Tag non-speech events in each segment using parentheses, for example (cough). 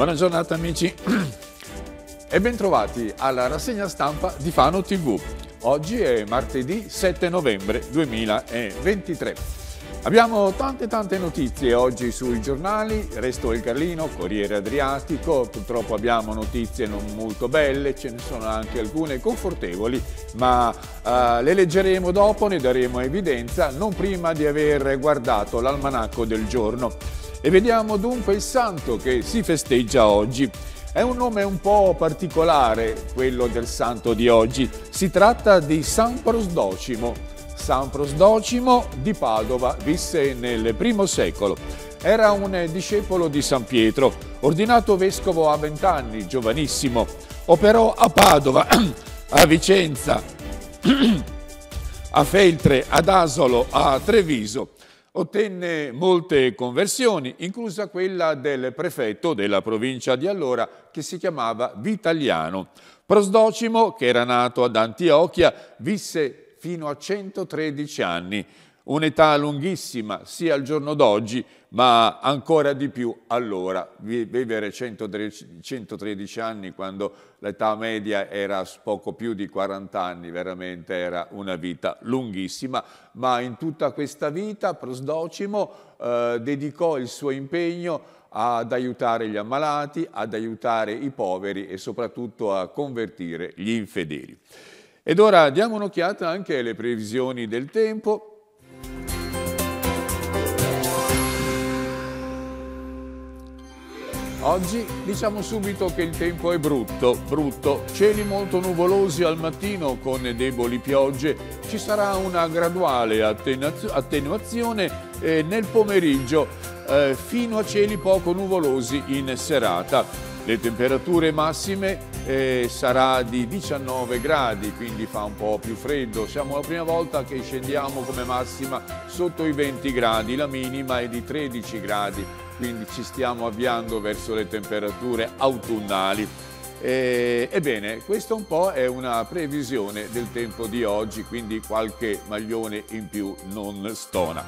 Buona giornata amici e bentrovati alla rassegna stampa di Fano TV. Oggi è martedì 7 novembre 2023. Abbiamo tante tante notizie oggi sui giornali, Resto il Carlino, Corriere Adriatico, purtroppo abbiamo notizie non molto belle, ce ne sono anche alcune confortevoli, ma uh, le leggeremo dopo, ne daremo evidenza, non prima di aver guardato l'almanacco del giorno. E vediamo dunque il santo che si festeggia oggi. È un nome un po' particolare quello del santo di oggi. Si tratta di San Prosdocimo. San Prosdocimo di Padova visse nel I secolo. Era un discepolo di San Pietro, ordinato vescovo a vent'anni, giovanissimo. Operò a Padova, (clears throat) a Vicenza, (clears throat) a Feltre, ad Asolo, a Treviso ottenne molte conversioni, inclusa quella del prefetto della provincia di allora, che si chiamava Vitaliano. Prosdocimo, che era nato ad Antiochia, visse fino a 113 anni, un'età lunghissima sia al giorno d'oggi, ma ancora di più allora. Vivere 113 anni quando l'età media era poco più di 40 anni, veramente era una vita lunghissima, ma in tutta questa vita Prosdocimo eh, dedicò il suo impegno ad aiutare gli ammalati, ad aiutare i poveri e soprattutto a convertire gli infedeli. Ed ora diamo un'occhiata anche alle previsioni del tempo. Oggi diciamo subito che il tempo è brutto, brutto, cieli molto nuvolosi al mattino con deboli piogge, ci sarà una graduale attenuazione eh, nel pomeriggio eh, fino a cieli poco nuvolosi in serata. Le temperature massime eh, sarà di 19 gradi, quindi fa un po' più freddo. Siamo la prima volta che scendiamo come massima sotto i 20 gradi, la minima è di 13 gradi quindi ci stiamo avviando verso le temperature autunnali. E, ebbene, questa un po' è una previsione del tempo di oggi, quindi qualche maglione in più non stona.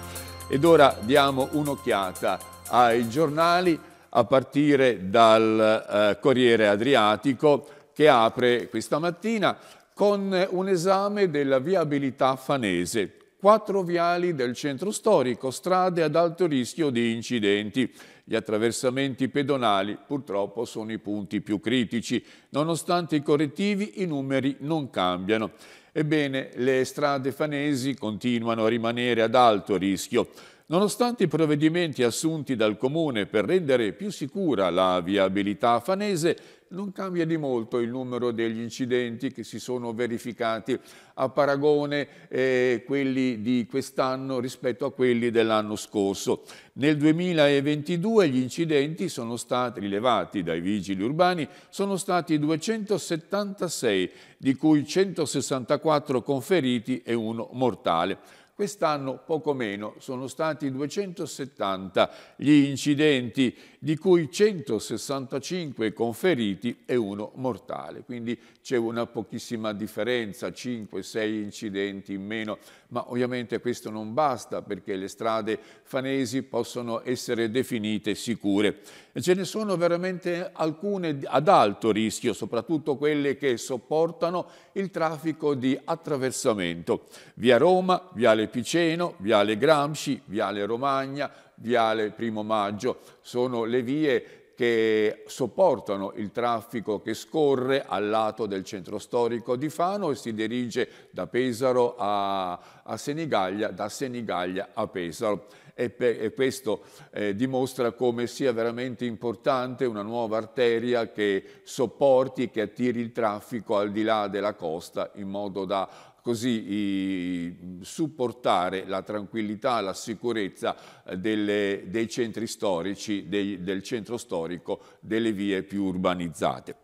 Ed ora diamo un'occhiata ai giornali a partire dal eh, Corriere Adriatico che apre questa mattina con un esame della viabilità fanese quattro viali del centro storico, strade ad alto rischio di incidenti. Gli attraversamenti pedonali purtroppo sono i punti più critici. Nonostante i correttivi, i numeri non cambiano. Ebbene, le strade fanesi continuano a rimanere ad alto rischio. Nonostante i provvedimenti assunti dal Comune per rendere più sicura la viabilità fanese, non cambia di molto il numero degli incidenti che si sono verificati a paragone eh, quelli di quest'anno rispetto a quelli dell'anno scorso. Nel 2022 gli incidenti sono stati rilevati dai vigili urbani, sono stati 276, di cui 164 conferiti e uno mortale. Quest'anno poco meno, sono stati 270 gli incidenti di cui 165 conferiti e uno mortale. Quindi c'è una pochissima differenza, 5-6 incidenti in meno, ma ovviamente questo non basta perché le strade fanesi possono essere definite sicure. ce ne sono veramente alcune ad alto rischio, soprattutto quelle che sopportano il traffico di attraversamento. Via Roma, Viale Piceno, Viale Gramsci, Viale Romagna, Viale Primo Maggio, sono le vie che sopportano il traffico che scorre al lato del centro storico di Fano e si dirige da Pesaro a, a Senigallia, da Senigallia a Pesaro. E, per, e questo eh, dimostra come sia veramente importante una nuova arteria che sopporti, che attiri il traffico al di là della costa in modo da così supportare la tranquillità, la sicurezza eh, delle, dei centri storici, dei, del centro storico, delle vie più urbanizzate.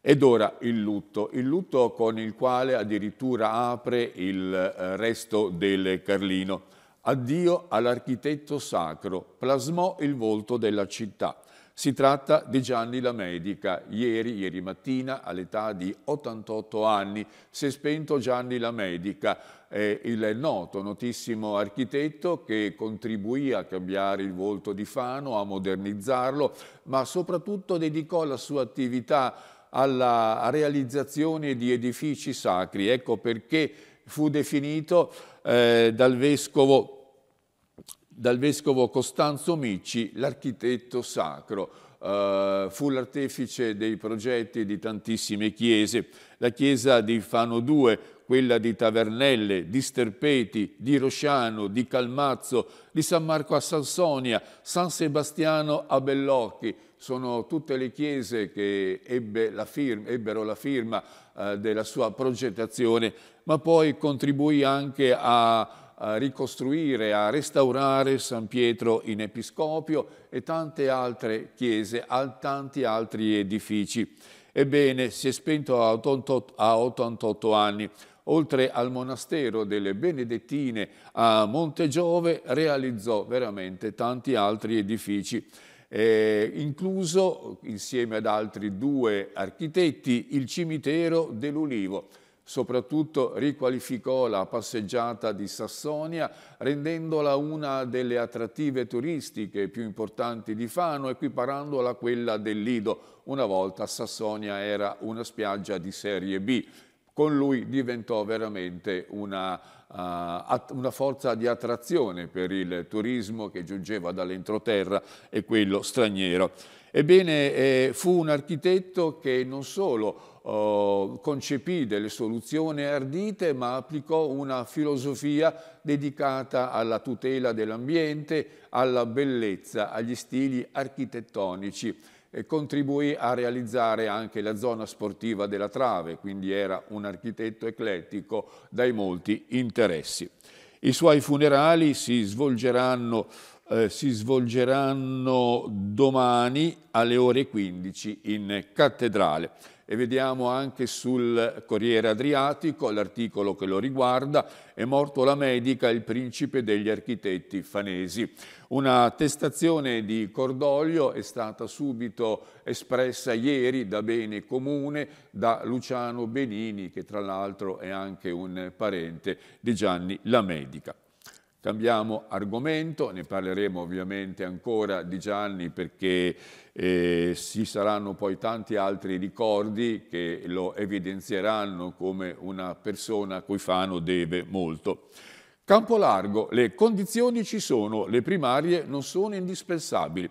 Ed ora il lutto, il lutto con il quale addirittura apre il eh, resto del Carlino. Addio all'architetto sacro, plasmò il volto della città. Si tratta di Gianni la Medica. Ieri, ieri mattina, all'età di 88 anni, si è spento Gianni la Medica, eh, il noto, notissimo architetto che contribuì a cambiare il volto di Fano, a modernizzarlo, ma soprattutto dedicò la sua attività alla realizzazione di edifici sacri. Ecco perché fu definito eh, dal vescovo dal vescovo Costanzo Micci, l'architetto sacro. Uh, fu l'artefice dei progetti di tantissime chiese, la chiesa di Fano II, quella di Tavernelle, di Sterpeti, di Rosciano, di Calmazzo, di San Marco a Sansonia, San Sebastiano a Bellocchi. Sono tutte le chiese che ebbe la firma, ebbero la firma uh, della sua progettazione, ma poi contribuì anche a ricostruire, a restaurare San Pietro in Episcopio e tante altre chiese, tanti altri edifici. Ebbene, si è spento a 88 anni. Oltre al monastero delle Benedettine a Monte Giove, realizzò veramente tanti altri edifici. Eh, incluso insieme ad altri due architetti il cimitero dell'Ulivo Soprattutto riqualificò la passeggiata di Sassonia rendendola una delle attrattive turistiche più importanti di Fano equiparandola a quella del Lido. Una volta Sassonia era una spiaggia di serie B con lui diventò veramente una, uh, una, forza di attrazione per il turismo che giungeva dall'entroterra e quello straniero. Ebbene, eh, fu un architetto che non solo eh, concepì delle soluzioni ardite, ma applicò una filosofia dedicata alla tutela dell'ambiente, alla bellezza, agli stili architettonici e contribuì a realizzare anche la zona sportiva della Trave, quindi era un architetto eclettico dai molti interessi. I suoi funerali si svolgeranno, eh, si svolgeranno domani alle ore 15 in cattedrale e vediamo anche sul Corriere Adriatico l'articolo che lo riguarda, è morto la medica, il principe degli architetti fanesi. Una testazione di cordoglio è stata subito espressa ieri da Bene Comune da Luciano Benini, che tra l'altro è anche un parente di Gianni la Medica. Cambiamo argomento, ne parleremo ovviamente ancora di Gianni perché eh, ci saranno poi tanti altri ricordi che lo evidenzieranno come una persona a cui Fano deve molto. Campo largo, le condizioni ci sono, le primarie non sono indispensabili.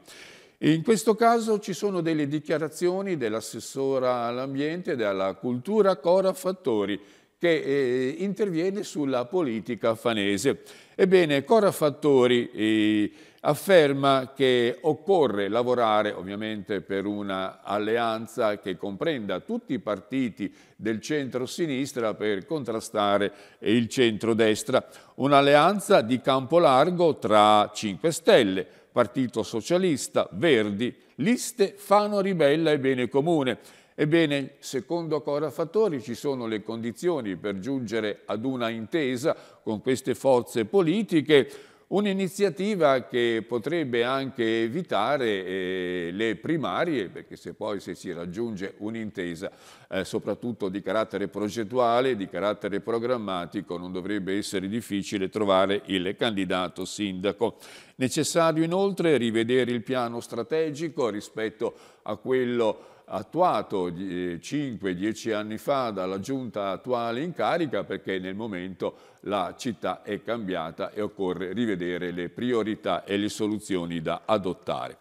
In questo caso ci sono delle dichiarazioni dell'assessora all'ambiente e della cultura Cora Fattori, che eh, interviene sulla politica affanese. Ebbene, Cora Fattori eh, afferma che occorre lavorare ovviamente per un'alleanza che comprenda tutti i partiti del centro-sinistra per contrastare eh, il centro-destra, un'alleanza di campo largo tra 5 Stelle, Partito Socialista, Verdi, liste Fano Ribella e Bene Comune Ebbene, secondo Cora Fattori ci sono le condizioni per giungere ad una intesa con queste forze politiche, Un'iniziativa che potrebbe anche evitare eh, le primarie, perché se poi se si raggiunge un'intesa, eh, soprattutto di carattere progettuale, di carattere programmatico, non dovrebbe essere difficile trovare il candidato sindaco. Necessario inoltre rivedere il piano strategico rispetto a quello attuato 5-10 eh, anni fa dalla giunta attuale in carica perché nel momento la città è cambiata e occorre rivedere le priorità e le soluzioni da adottare.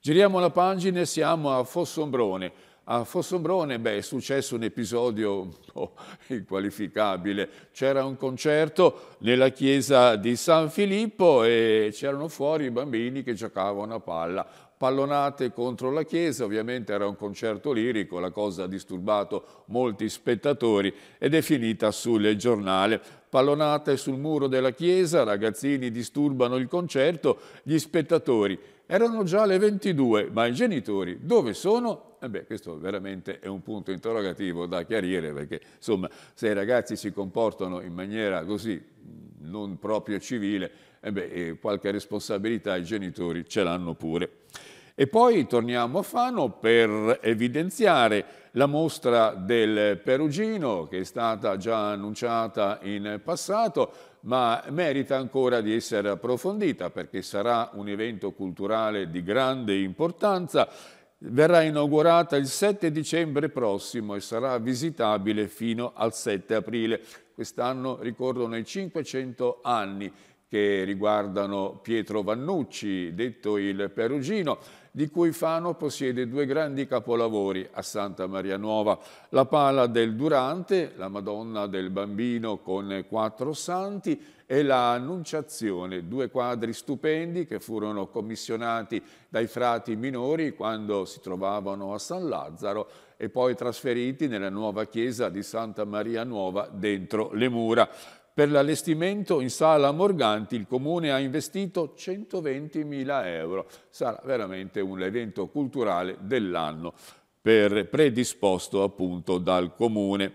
Giriamo la pagina e siamo a Fossombrone. A Fossombrone beh, è successo un episodio un po' (laughs) inqualificabile. C'era un concerto nella chiesa di San Filippo e c'erano fuori i bambini che giocavano a palla pallonate contro la Chiesa, ovviamente era un concerto lirico, la cosa ha disturbato molti spettatori ed è finita sul giornale. Pallonate sul muro della Chiesa, ragazzini disturbano il concerto, gli spettatori erano già le 22, ma i genitori dove sono? Eh beh, questo veramente è un punto interrogativo da chiarire perché insomma se i ragazzi si comportano in maniera così mm, non proprio civile eh e beh, qualche responsabilità i genitori ce l'hanno pure. E poi torniamo a Fano per evidenziare la mostra del Perugino che è stata già annunciata in passato ma merita ancora di essere approfondita perché sarà un evento culturale di grande importanza. Verrà inaugurata il 7 dicembre prossimo e sarà visitabile fino al 7 aprile. Quest'anno ricordano i 500 anni che riguardano Pietro Vannucci, detto il Perugino, di cui Fano possiede due grandi capolavori a Santa Maria Nuova, la pala del Durante, la Madonna del Bambino con quattro santi e la Annunciazione, due quadri stupendi che furono commissionati dai frati minori quando si trovavano a San Lazzaro e poi trasferiti nella nuova chiesa di Santa Maria Nuova dentro le mura. Per l'allestimento in sala Morganti il comune ha investito 120.000 euro. Sarà veramente un evento culturale dell'anno predisposto appunto dal comune.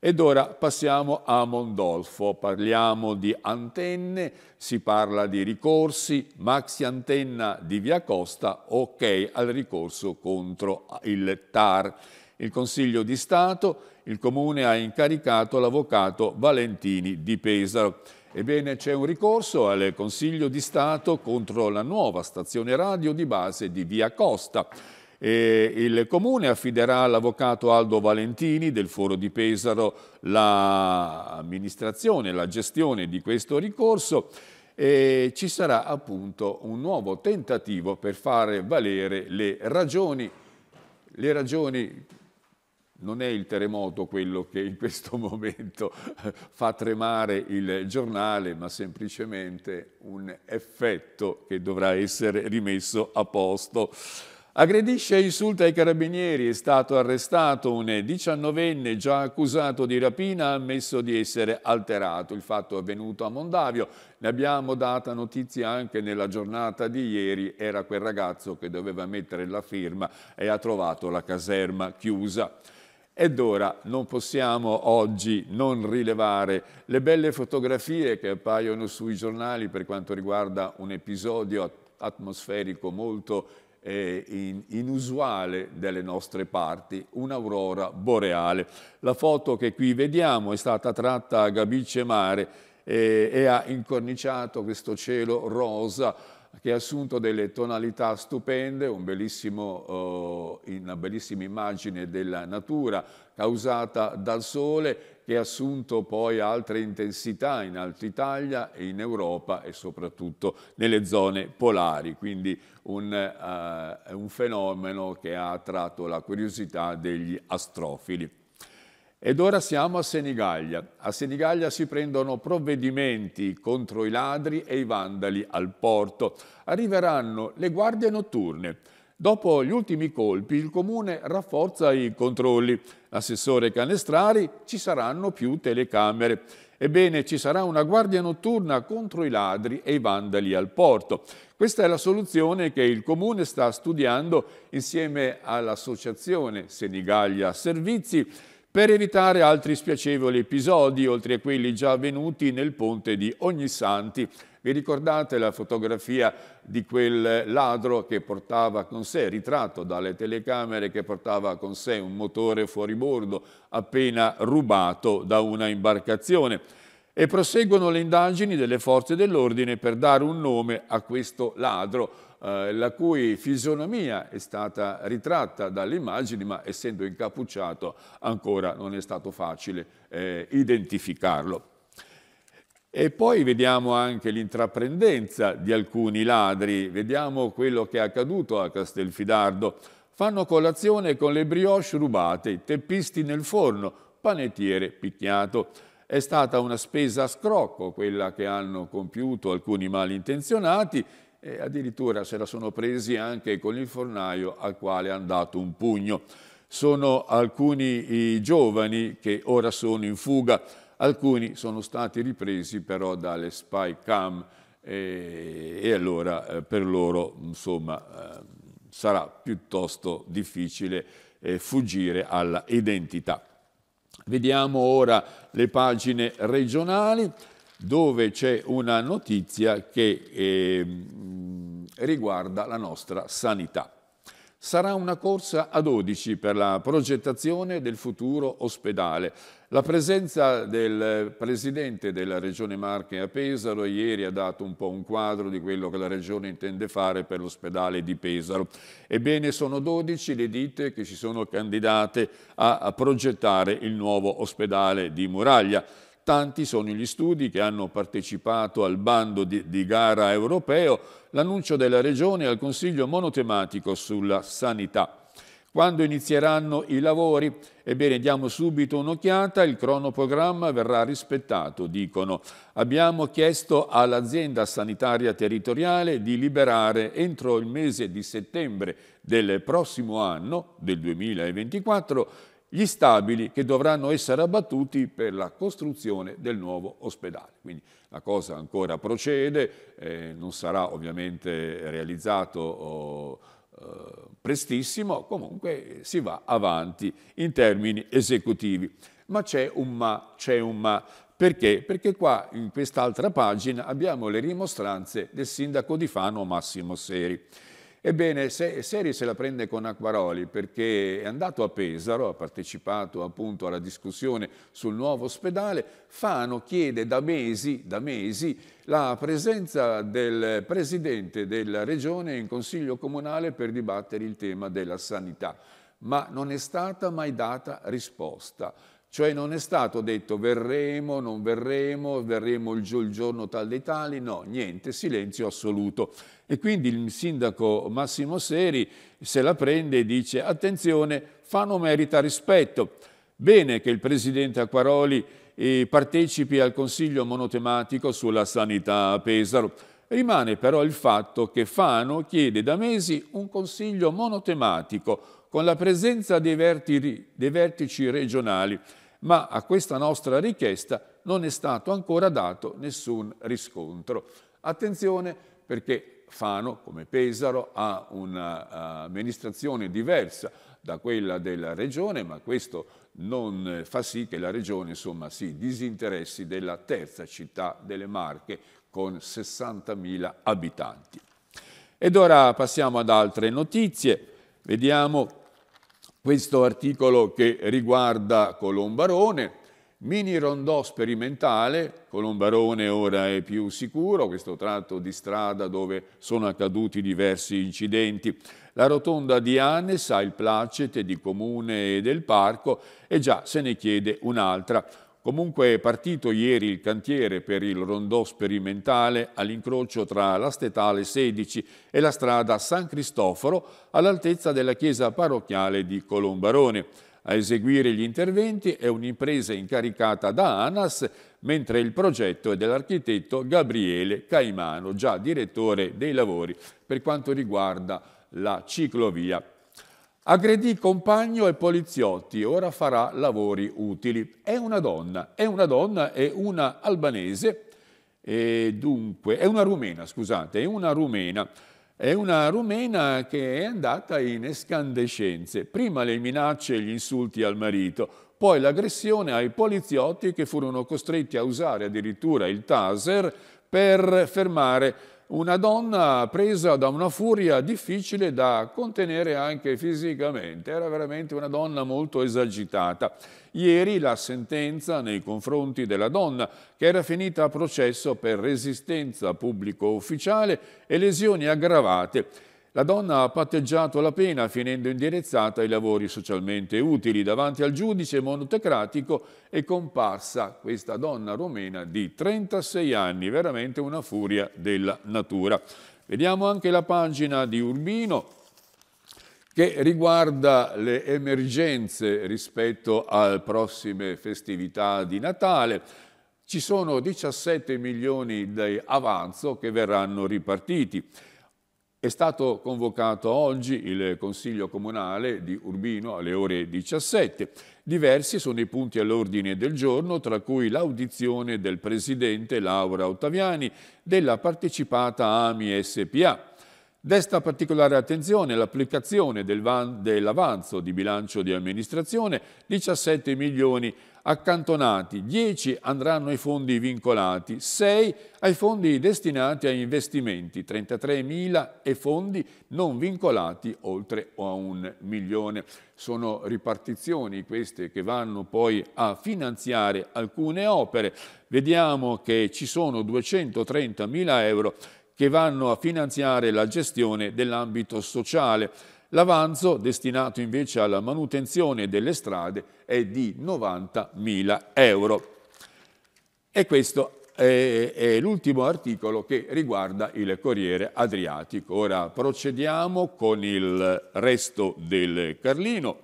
Ed ora passiamo a Mondolfo, parliamo di antenne, si parla di ricorsi, maxi antenna di Via Costa, ok al ricorso contro il TAR. Il Consiglio di Stato il Comune ha incaricato l'avvocato Valentini di Pesaro. Ebbene, c'è un ricorso al Consiglio di Stato contro la nuova stazione radio di base di Via Costa. E il Comune affiderà all'avvocato Aldo Valentini del Foro di Pesaro l'amministrazione, la gestione di questo ricorso e ci sarà appunto un nuovo tentativo per fare valere le ragioni, le ragioni non è il terremoto quello che in questo (laughs) momento fa tremare il giornale, ma semplicemente un effetto che dovrà essere rimesso a posto. Aggredisce e insulta i carabinieri, è stato arrestato un 19enne già accusato di rapina, ha ammesso di essere alterato. Il fatto è avvenuto a Mondavio, ne abbiamo data notizia anche nella giornata di ieri, era quel ragazzo che doveva mettere la firma e ha trovato la caserma chiusa. Ed ora non possiamo oggi non rilevare le belle fotografie che appaiono sui giornali per quanto riguarda un episodio atmosferico molto eh, inusuale delle nostre parti, un'aurora boreale. La foto che qui vediamo è stata tratta a Gabice Mare e, eh, e ha incorniciato questo cielo rosa che ha assunto delle tonalità stupende, un bellissimo, eh, una bellissima immagine della natura causata dal sole che ha assunto poi altre intensità in Alta Italia e in Europa e soprattutto nelle zone polari, quindi un, eh, un fenomeno che ha attratto la curiosità degli astrofili. Ed ora siamo a Senigallia. A Senigallia si prendono provvedimenti contro i ladri e i vandali al porto. Arriveranno le guardie notturne. Dopo gli ultimi colpi il comune rafforza i controlli. Assessore Canestrari ci saranno più telecamere. Ebbene, ci sarà una guardia notturna contro i ladri e i vandali al porto. Questa è la soluzione che il Comune sta studiando insieme all'Associazione Senigallia Servizi per evitare altri spiacevoli episodi, oltre a quelli già avvenuti nel ponte di Ognissanti. Vi ricordate la fotografia di quel ladro che portava con sé, ritratto dalle telecamere, che portava con sé un motore fuoribordo appena rubato da una imbarcazione? E proseguono le indagini delle forze dell'ordine per dare un nome a questo ladro eh, la cui fisionomia è stata ritratta dalle immagini, ma essendo incappucciato ancora non è stato facile eh, identificarlo. E poi vediamo anche l'intraprendenza di alcuni ladri, vediamo quello che è accaduto a Castelfidardo. Fanno colazione con le brioche rubate, teppisti nel forno, panettiere picchiato. È stata una spesa a scrocco quella che hanno compiuto alcuni malintenzionati e addirittura se la sono presi anche con il fornaio al quale hanno dato un pugno. Sono alcuni giovani che ora sono in fuga, alcuni sono stati ripresi però dalle spy cam e, e allora eh, per loro insomma, eh, sarà piuttosto difficile eh, fuggire alla identità. Vediamo ora le pagine regionali dove c'è una notizia che eh, riguarda la nostra sanità. Sarà una corsa a 12 per la progettazione del futuro ospedale. La presenza del Presidente della Regione Marche a Pesaro ieri ha dato un po' un quadro di quello che la Regione intende fare per l'ospedale di Pesaro. Ebbene sono 12 le ditte che si sono candidate a progettare il nuovo ospedale di Muraglia. Tanti sono gli studi che hanno partecipato al bando di, di gara europeo, l'annuncio della Regione al Consiglio monotematico sulla sanità. Quando inizieranno i lavori? Ebbene, diamo subito un'occhiata, il cronoprogramma verrà rispettato, dicono. Abbiamo chiesto all'azienda sanitaria territoriale di liberare entro il mese di settembre del prossimo anno, del 2024, gli stabili che dovranno essere abbattuti per la costruzione del nuovo ospedale. Quindi la cosa ancora procede, eh, non sarà ovviamente realizzato oh, eh, prestissimo, comunque si va avanti in termini esecutivi. Ma c'è un ma, c'è un ma. Perché? Perché qua in quest'altra pagina abbiamo le rimostranze del sindaco di Fano Massimo Seri. Ebbene, Seri se la prende con Acquaroli perché è andato a Pesaro, ha partecipato appunto alla discussione sul nuovo ospedale. Fano chiede da mesi, da mesi la presenza del presidente della regione in consiglio comunale per dibattere il tema della sanità, ma non è stata mai data risposta. Cioè non è stato detto verremo, non verremo, verremo il giorno tal dei tali, no, niente, silenzio assoluto. E quindi il sindaco Massimo Seri se la prende e dice attenzione, Fano merita rispetto. Bene che il presidente Acquaroli eh, partecipi al consiglio monotematico sulla sanità a Pesaro. Rimane però il fatto che Fano chiede da mesi un consiglio monotematico con la presenza dei vertici regionali ma a questa nostra richiesta non è stato ancora dato nessun riscontro. Attenzione perché Fano, come Pesaro, ha un'amministrazione eh, diversa da quella della regione, ma questo non eh, fa sì che la regione insomma, si disinteressi della terza città delle Marche con 60.000 abitanti. Ed ora passiamo ad altre notizie. Vediamo questo articolo che riguarda Colombarone, mini rondò sperimentale, Colombarone ora è più sicuro, questo tratto di strada dove sono accaduti diversi incidenti, la rotonda di Annes ha il placet di comune e del parco e già se ne chiede un'altra, Comunque è partito ieri il cantiere per il rondò sperimentale all'incrocio tra la Statale 16 e la strada San Cristoforo all'altezza della chiesa parrocchiale di Colombarone. A eseguire gli interventi è un'impresa incaricata da ANAS, mentre il progetto è dell'architetto Gabriele Caimano, già direttore dei lavori per quanto riguarda la ciclovia Aggredì compagno e poliziotti, ora farà lavori utili. È una donna, è una donna, è una albanese, e dunque, è una rumena, scusate, è una rumena. È una rumena che è andata in escandescenze. Prima le minacce e gli insulti al marito, poi l'aggressione ai poliziotti che furono costretti a usare addirittura il taser per fermare una donna presa da una furia difficile da contenere anche fisicamente, era veramente una donna molto esagitata. Ieri la sentenza nei confronti della donna, che era finita a processo per resistenza pubblico ufficiale e lesioni aggravate, la donna ha patteggiato la pena finendo indirizzata ai lavori socialmente utili. Davanti al giudice monotecratico è comparsa questa donna romena di 36 anni, veramente una furia della natura. Vediamo anche la pagina di Urbino che riguarda le emergenze rispetto alle prossime festività di Natale ci sono 17 milioni di avanzo che verranno ripartiti. È stato convocato oggi il Consiglio Comunale di Urbino alle ore 17. Diversi sono i punti all'ordine del giorno, tra cui l'audizione del Presidente Laura Ottaviani della partecipata AMI SPA. Desta particolare attenzione l'applicazione dell'avanzo di bilancio di amministrazione, 17 milioni accantonati, 10 andranno ai fondi vincolati, 6 ai fondi destinati a investimenti, 33.000 e fondi non vincolati oltre a un milione. Sono ripartizioni queste che vanno poi a finanziare alcune opere. Vediamo che ci sono 230.000 euro che vanno a finanziare la gestione dell'ambito sociale L'avanzo, destinato invece alla manutenzione delle strade, è di 90.000 euro. E questo è, è l'ultimo articolo che riguarda il Corriere Adriatico. Ora procediamo con il resto del Carlino.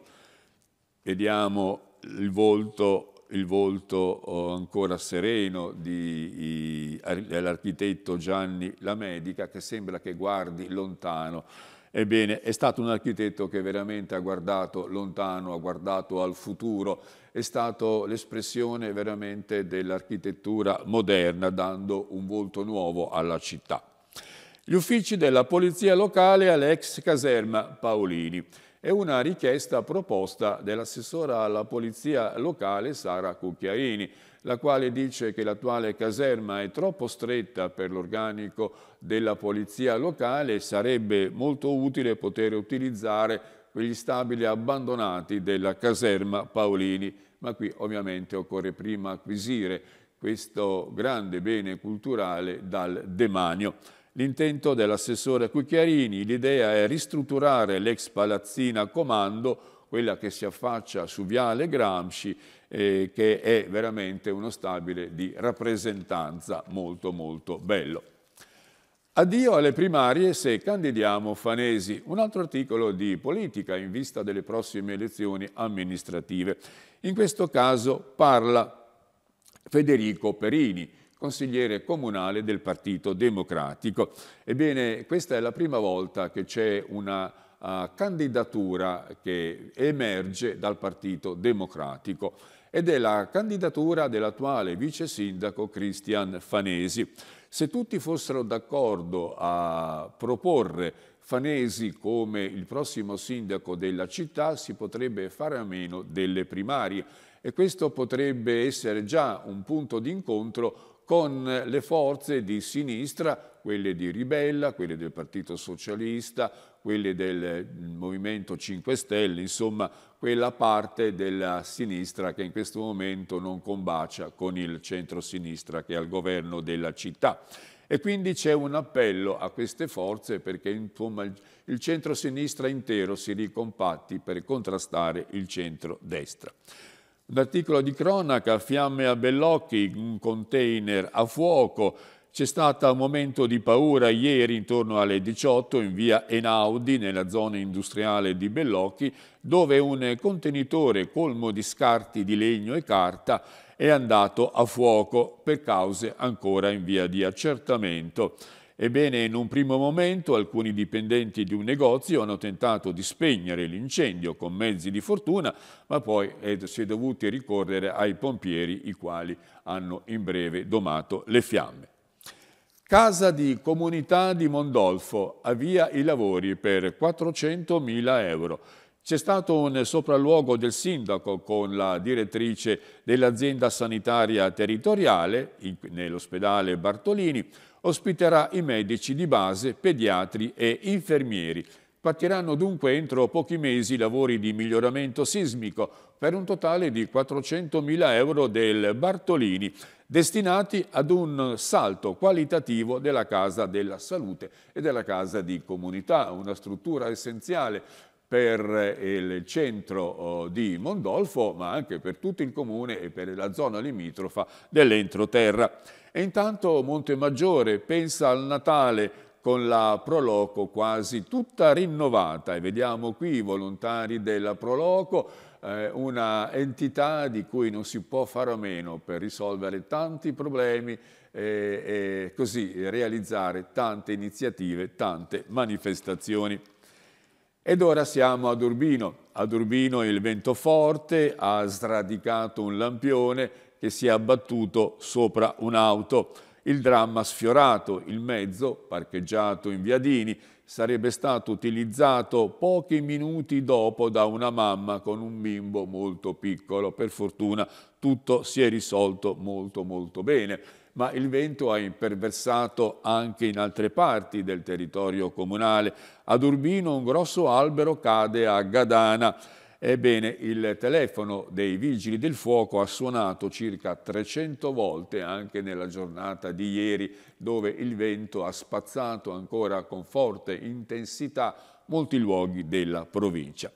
Vediamo il volto il volto oh, ancora sereno dell'architetto Gianni Lamedica che sembra che guardi lontano Ebbene, è stato un architetto che veramente ha guardato lontano, ha guardato al futuro, è stato l'espressione veramente dell'architettura moderna, dando un volto nuovo alla città. Gli uffici della polizia locale all'ex caserma Paolini. È una richiesta proposta dell'assessora alla polizia locale Sara Cucchiaini, la quale dice che l'attuale caserma è troppo stretta per l'organico della polizia locale e sarebbe molto utile poter utilizzare quegli stabili abbandonati della caserma Paolini, ma qui ovviamente occorre prima acquisire questo grande bene culturale dal demanio. L'intento dell'assessore Cucchiarini, l'idea è ristrutturare l'ex palazzina comando, quella che si affaccia su Viale Gramsci, eh, che è veramente uno stabile di rappresentanza molto molto bello. Addio alle primarie se candidiamo Fanesi, un altro articolo di politica in vista delle prossime elezioni amministrative. In questo caso parla Federico Perini, consigliere comunale del Partito Democratico. Ebbene, questa è la prima volta che c'è una uh, candidatura che emerge dal Partito Democratico ed è la candidatura dell'attuale vice sindaco Cristian Fanesi. Se tutti fossero d'accordo a proporre Fanesi come il prossimo sindaco della città si potrebbe fare a meno delle primarie e questo potrebbe essere già un punto di incontro con le forze di sinistra, quelle di Ribella, quelle del Partito Socialista, quelle del mm, Movimento 5 Stelle, insomma quella parte della sinistra che in questo momento non combacia con il centro-sinistra che è al governo della città. E quindi c'è un appello a queste forze perché insomma, il centro-sinistra intero si ricompatti per contrastare il centro-destra. Un articolo di cronaca, fiamme a Bellocchi, un container a fuoco, c'è stato un momento di paura ieri intorno alle 18 in via Enaudi, nella zona industriale di Bellocchi, dove un contenitore colmo di scarti di legno e carta è andato a fuoco per cause ancora in via di accertamento. Ebbene, in un primo momento alcuni dipendenti di un negozio hanno tentato di spegnere l'incendio con mezzi di fortuna, ma poi si è dovuti ricorrere ai pompieri, i quali hanno in breve domato le fiamme. Casa di Comunità di Mondolfo avvia i lavori per 400.000 euro. C'è stato un sopralluogo del sindaco con la direttrice dell'azienda sanitaria territoriale nell'ospedale Bartolini, ospiterà i medici di base, pediatri e infermieri. Partiranno dunque entro pochi mesi lavori di miglioramento sismico per un totale di 400.000 euro del Bartolini destinati ad un salto qualitativo della Casa della Salute e della Casa di Comunità, una struttura essenziale per eh, il centro oh, di Mondolfo, ma anche per tutto il comune e per la zona limitrofa dell'entroterra. E intanto Montemaggiore pensa al Natale con la Proloco quasi tutta rinnovata e vediamo qui i volontari della Proloco, eh, una entità di cui non si può fare a meno per risolvere tanti problemi eh, e, così realizzare tante iniziative, tante manifestazioni. Ed ora siamo ad Urbino. Ad Urbino il vento forte ha sradicato un lampione che si è abbattuto sopra un'auto il dramma sfiorato, il mezzo, parcheggiato in Viadini, sarebbe stato utilizzato pochi minuti dopo da una mamma con un bimbo molto piccolo. Per fortuna tutto si è risolto molto molto bene ma il vento ha imperversato anche in altre parti del territorio comunale. Ad Urbino un grosso albero cade a Gadana. Ebbene, il telefono dei vigili del fuoco ha suonato circa 300 volte anche nella giornata di ieri, dove il vento ha spazzato ancora con forte intensità molti luoghi della provincia.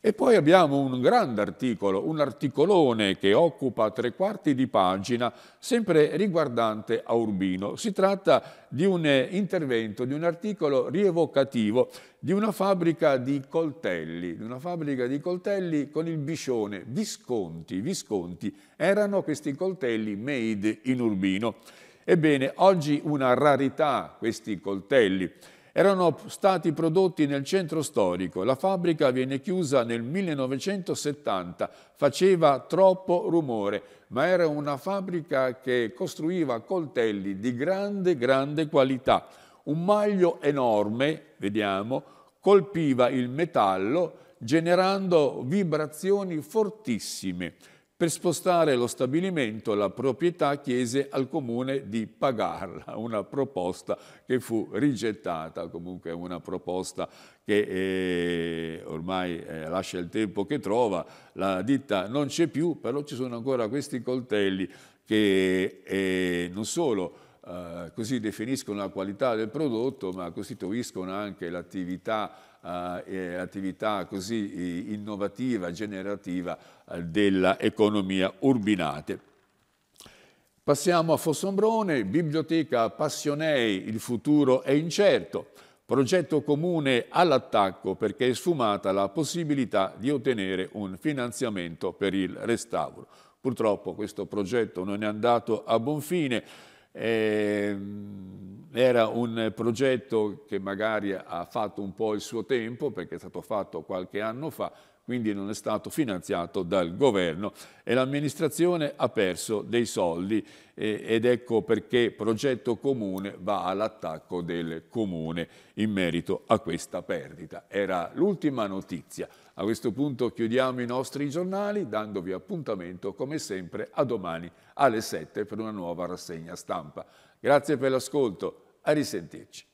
E poi abbiamo un grande articolo, un articolone che occupa tre quarti di pagina, sempre riguardante a Urbino. Si tratta di un eh, intervento, di un articolo rievocativo di una fabbrica di coltelli, di una fabbrica di coltelli con il biscione Visconti, Visconti. Erano questi coltelli made in Urbino. Ebbene, oggi una rarità questi coltelli erano stati prodotti nel centro storico. La fabbrica viene chiusa nel 1970, faceva troppo rumore, ma era una fabbrica che costruiva coltelli di grande, grande qualità. Un maglio enorme, vediamo, colpiva il metallo generando vibrazioni fortissime per spostare lo stabilimento, la proprietà chiese al comune di pagarla, (laughs) una proposta che fu rigettata, comunque una proposta che eh, ormai eh, lascia il tempo che trova, la ditta non c'è più, però ci sono ancora questi coltelli che eh, non solo eh, così definiscono la qualità del prodotto, ma costituiscono anche l'attività eh, attività così innovativa, generativa eh, dell'economia urbinate. Passiamo a Fossombrone, biblioteca Passionei, il futuro è incerto, progetto comune all'attacco perché è sfumata la possibilità di ottenere un finanziamento per il restauro. Purtroppo questo progetto non è andato a buon fine, eh, era un progetto che magari ha fatto un po' il suo tempo, perché è stato fatto qualche anno fa, quindi non è stato finanziato dal governo e l'amministrazione ha perso dei soldi ed ecco perché progetto comune va all'attacco del comune in merito a questa perdita. Era l'ultima notizia. A questo punto chiudiamo i nostri giornali dandovi appuntamento come sempre a domani alle 7 per una nuova rassegna stampa. Grazie per l'ascolto. A risentirci.